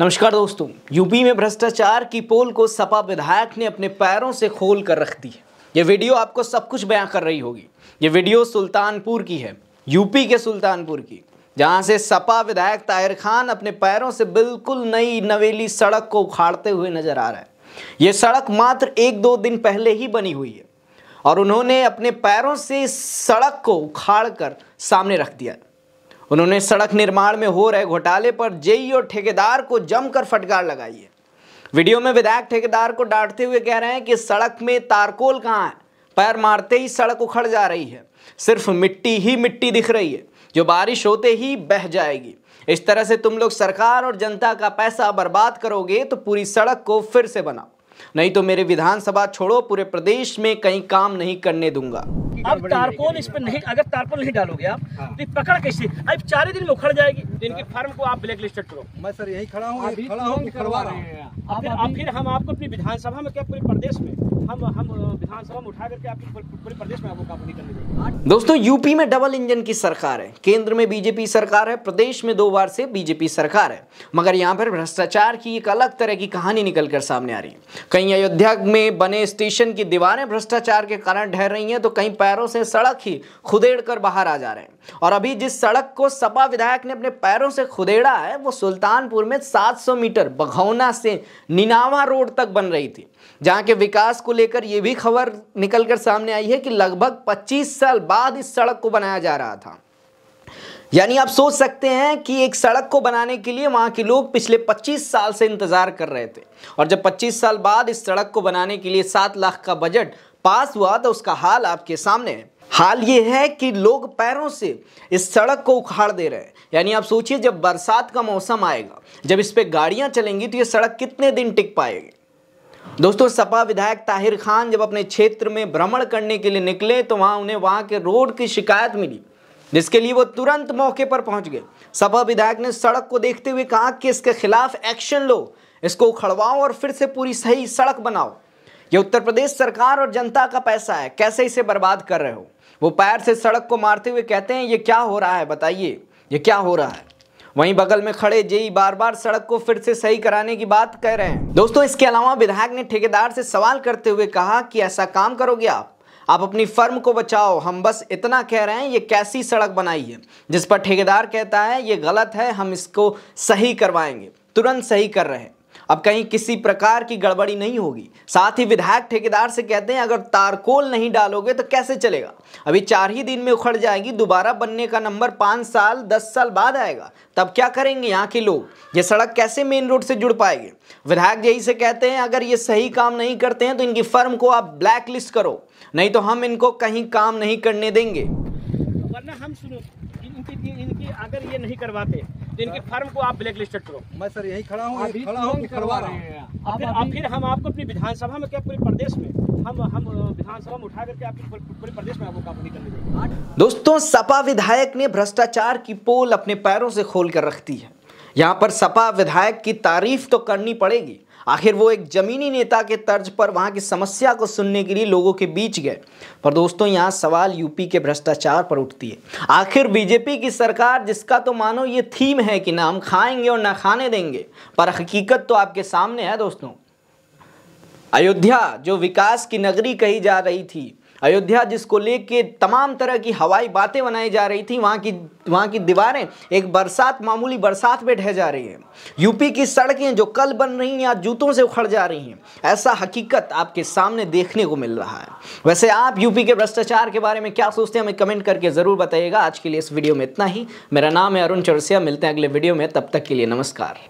नमस्कार दोस्तों यूपी में भ्रष्टाचार की पोल को सपा विधायक ने अपने पैरों से खोल कर रख दी है ये वीडियो आपको सब कुछ बयां कर रही होगी ये वीडियो सुल्तानपुर की है यूपी के सुल्तानपुर की जहां से सपा विधायक ताहिर खान अपने पैरों से बिल्कुल नई नवेली सड़क को उखाड़ते हुए नजर आ रहा है ये सड़क मात्र एक दो दिन पहले ही बनी हुई है और उन्होंने अपने पैरों से सड़क को उखाड़ कर सामने रख दिया उन्होंने सड़क निर्माण में हो रहे घोटाले पर जेई और ठेकेदार को जमकर फटकार लगाई है वीडियो में विधायक ठेकेदार को डांटते हुए कह रहे हैं कि सड़क में तारकोल कहाँ है पैर मारते ही सड़क उखड़ जा रही है सिर्फ मिट्टी ही मिट्टी दिख रही है जो बारिश होते ही बह जाएगी इस तरह से तुम लोग सरकार और जनता का पैसा बर्बाद करोगे तो पूरी सड़क को फिर से बनाओ नहीं तो मेरे विधानसभा छोड़ो पूरे प्रदेश में कहीं काम नहीं करने दूंगा अब तारकोन इस पर नहीं अगर तारकोन नहीं डालोगे आप हाँ। तो पकड़ कैसे अब चार दिन में उखड़ जाएगी तो इनकी हाँ। फर्म को आप ब्लैक लिस्टेड करो मैं सर यही खड़ा हूँ खड़ा हूँ करवा फिर हम आपको अपनी विधानसभा में क्या पूरे प्रदेश में हम हम विधानसभा में उठा करके आपको पूरे प्रदेश में आपको काबू करने दोस्तों यूपी में डबल इंजन की सरकार है केंद्र में बीजेपी सरकार है प्रदेश में दो बार से बीजेपी सरकार है मगर यहाँ पर भ्रष्टाचार की एक अलग तरह की कहानी निकलकर सामने आ रही है कहीं अयोध्या में बने स्टेशन की दीवारें भ्रष्टाचार के कारण ढह रही हैं तो कहीं पैरों से सड़क ही खुदेड़ कर बाहर आ जा रहे हैं और अभी जिस सड़क को सपा विधायक ने अपने पैरों से खुदेड़ा है वो सुल्तानपुर में 700 मीटर बघौना से निनावा रोड तक बन रही थी जहाँ के विकास को लेकर ये भी खबर निकलकर सामने आई है कि लगभग पच्चीस साल बाद इस सड़क को बनाया जा रहा था यानी आप सोच सकते हैं कि एक सड़क को बनाने के लिए वहाँ के लोग पिछले 25 साल से इंतज़ार कर रहे थे और जब 25 साल बाद इस सड़क को बनाने के लिए 7 लाख का बजट पास हुआ तो उसका हाल आपके सामने है हाल ये है कि लोग पैरों से इस सड़क को उखाड़ दे रहे हैं यानी आप सोचिए जब बरसात का मौसम आएगा जब इस पर गाड़ियाँ चलेंगी तो ये सड़क कितने दिन टिक पाएगी दोस्तों सपा विधायक ताहिर खान जब अपने क्षेत्र में भ्रमण करने के लिए निकले तो वहाँ उन्हें वहाँ के रोड की शिकायत मिली जिसके लिए वो तुरंत मौके पर पहुंच गए सपा विधायक ने सड़क को देखते हुए कहा कि इसके खिलाफ एक्शन लो इसको उखड़वाओ और फिर से पूरी सही सड़क बनाओ ये उत्तर प्रदेश सरकार और जनता का पैसा है कैसे इसे बर्बाद कर रहे हो वो पैर से सड़क को मारते हुए कहते हैं ये क्या हो रहा है बताइए ये क्या हो रहा है वहीं बगल में खड़े जेई बार बार सड़क को फिर से सही कराने की बात कह रहे हैं दोस्तों इसके अलावा विधायक ने ठेकेदार से सवाल करते हुए कहा कि ऐसा काम करोगे आप आप अपनी फर्म को बचाओ हम बस इतना कह रहे हैं ये कैसी सड़क बनाई है जिस पर ठेकेदार कहता है ये गलत है हम इसको सही करवाएंगे तुरंत सही कर रहे हैं अब कहीं किसी प्रकार की गड़बड़ी नहीं होगी साथ ही विधायक ठेकेदार से कहते हैं अगर तारकोल नहीं डालोगे तो कैसे चलेगा अभी चार ही दिन में उखड़ जाएगी दोबारा बनने का नंबर पाँच साल दस साल बाद आएगा तब क्या करेंगे यहाँ के लोग ये सड़क कैसे मेन रोड से जुड़ पाएगी विधायक यही से कहते हैं अगर ये सही काम नहीं करते हैं तो इनकी फर्म को आप ब्लैक लिस्ट करो नहीं तो हम इनको कहीं काम नहीं करने देंगे वरना हम सुनो इनकी इनकी अगर ये नहीं करवाते तो फर्म को आप ब्लैक लिस्टेड करो मैं सर यही खड़ा हूँ खड़ा हूँ करवा रहे हैं फिर हम आपको अपनी विधानसभा में क्या पूरे प्रदेश में दोस्तों सपा विधायक ने भ्रष्टाचार की पोल अपने पैरों से खोल कर रख दी है यहाँ पर सपा विधायक की तारीफ तो करनी पड़ेगी आखिर वो एक ज़मीनी नेता के तर्ज पर वहाँ की समस्या को सुनने के लिए लोगों के बीच गए पर दोस्तों यहाँ सवाल यूपी के भ्रष्टाचार पर उठती है आखिर बीजेपी की सरकार जिसका तो मानो ये थीम है कि ना हम खाएंगे और ना खाने देंगे पर हकीकत तो आपके सामने है दोस्तों अयोध्या जो विकास की नगरी कही जा रही थी अयोध्या जिसको लेके तमाम तरह की हवाई बातें बनाई जा रही थी वहाँ की वहाँ की दीवारें एक बरसात मामूली बरसात में ढह जा रही है यूपी की सड़कें जो कल बन रही हैं आज जूतों से उखड़ जा रही हैं ऐसा हकीकत आपके सामने देखने को मिल रहा है वैसे आप यूपी के भ्रष्टाचार के बारे में क्या सोचते हैं हमें कमेंट करके ज़रूर बताइएगा आज के लिए इस वीडियो में इतना ही मेरा नाम है अरुण चौरसिया मिलते हैं अगले वीडियो में तब तक के लिए नमस्कार